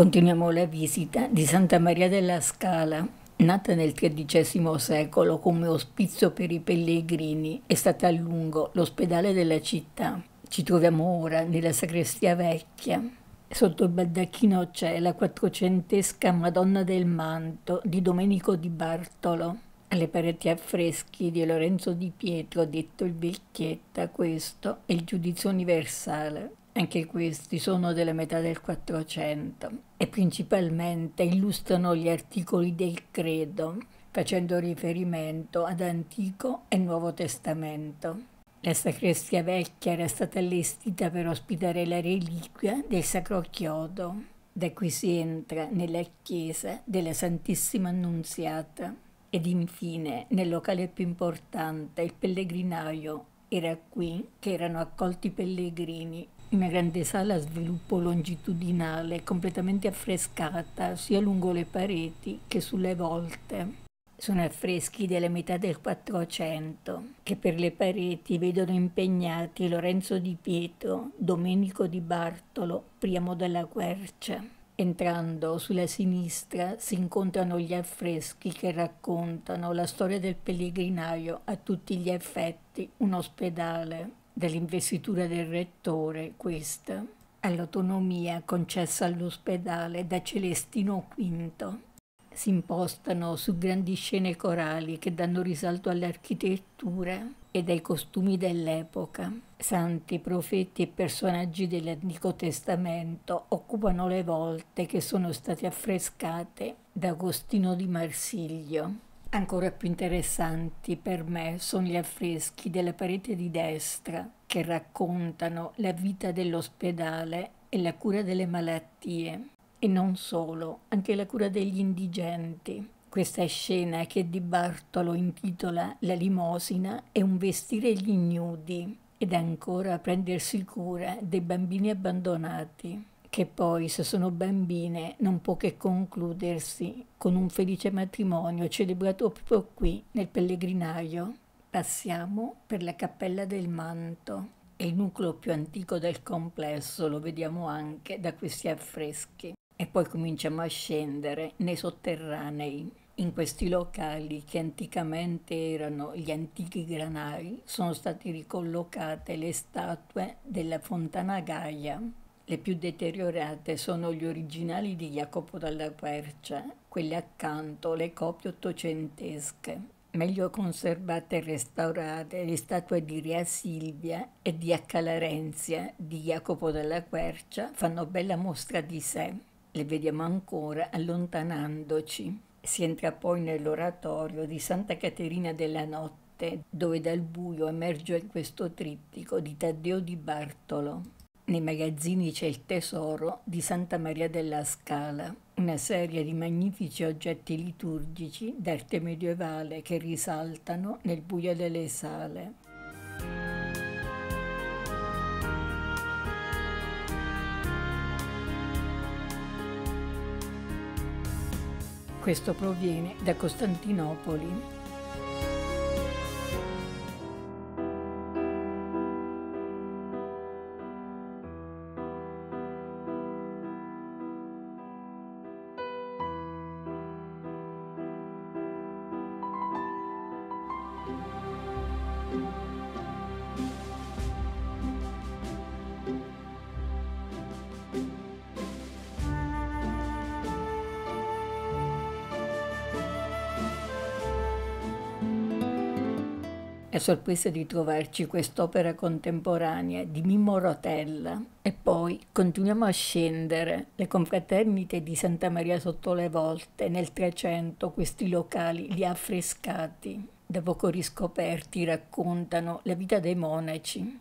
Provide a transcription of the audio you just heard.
Continuiamo la visita di Santa Maria della Scala. Nata nel XIII secolo come ospizio per i pellegrini, è stata a lungo l'ospedale della città. Ci troviamo ora nella sacrestia vecchia. Sotto il baldacchino c'è la quattrocentesca Madonna del Manto di Domenico di Bartolo. Alle pareti affreschi di Lorenzo di Pietro, detto il Vecchietta, questo è il giudizio universale. Anche questi sono della metà del Quattrocento e principalmente illustrano gli articoli del credo, facendo riferimento ad Antico e Nuovo Testamento. La sacrestia vecchia era stata allestita per ospitare la reliquia del Sacro Chiodo, da cui si entra nella chiesa della Santissima Annunziata. Ed infine, nel locale più importante, il pellegrinaio era qui che erano accolti i pellegrini una grande sala a sviluppo longitudinale, completamente affrescata sia lungo le pareti che sulle volte. Sono affreschi della metà del Quattrocento, che per le pareti vedono impegnati Lorenzo di Pietro, Domenico di Bartolo, Priamo della Quercia. Entrando sulla sinistra si incontrano gli affreschi che raccontano la storia del pellegrinaio a tutti gli effetti, un ospedale, dell'investitura del rettore, questa, all'autonomia concessa all'ospedale da Celestino V. Si impostano su grandi scene corali che danno risalto all'architettura e ai costumi dell'epoca. Santi, profeti e personaggi dell'Antico Testamento occupano le volte che sono state affrescate da Agostino di Marsiglio. Ancora più interessanti per me sono gli affreschi della parete di destra che raccontano la vita dell'ospedale e la cura delle malattie e non solo, anche la cura degli indigenti. Questa scena che Di Bartolo intitola La limosina è un vestire gli ignudi ed ancora prendersi cura dei bambini abbandonati che poi, se sono bambine, non può che concludersi con un felice matrimonio celebrato proprio qui nel pellegrinaio. Passiamo per la Cappella del Manto. È il nucleo più antico del complesso, lo vediamo anche da questi affreschi. E poi cominciamo a scendere nei sotterranei. In questi locali, che anticamente erano gli antichi granari, sono state ricollocate le statue della Fontana Gaia, le più deteriorate sono gli originali di Jacopo dalla Quercia, quelle accanto, le copie ottocentesche. Meglio conservate e restaurate le statue di Rea Silvia e di H. di Jacopo dalla Quercia fanno bella mostra di sé. Le vediamo ancora allontanandoci. Si entra poi nell'oratorio di Santa Caterina della Notte, dove dal buio emerge questo trittico di Taddeo di Bartolo nei magazzini c'è il tesoro di Santa Maria della Scala, una serie di magnifici oggetti liturgici d'arte medievale che risaltano nel buio delle sale. Questo proviene da Costantinopoli, è sorpresa di trovarci quest'opera contemporanea di Mimmo Rotella. E poi continuiamo a scendere le confraternite di Santa Maria sotto le volte. Nel Trecento questi locali li ha affrescati, da poco riscoperti, raccontano la vita dei monaci.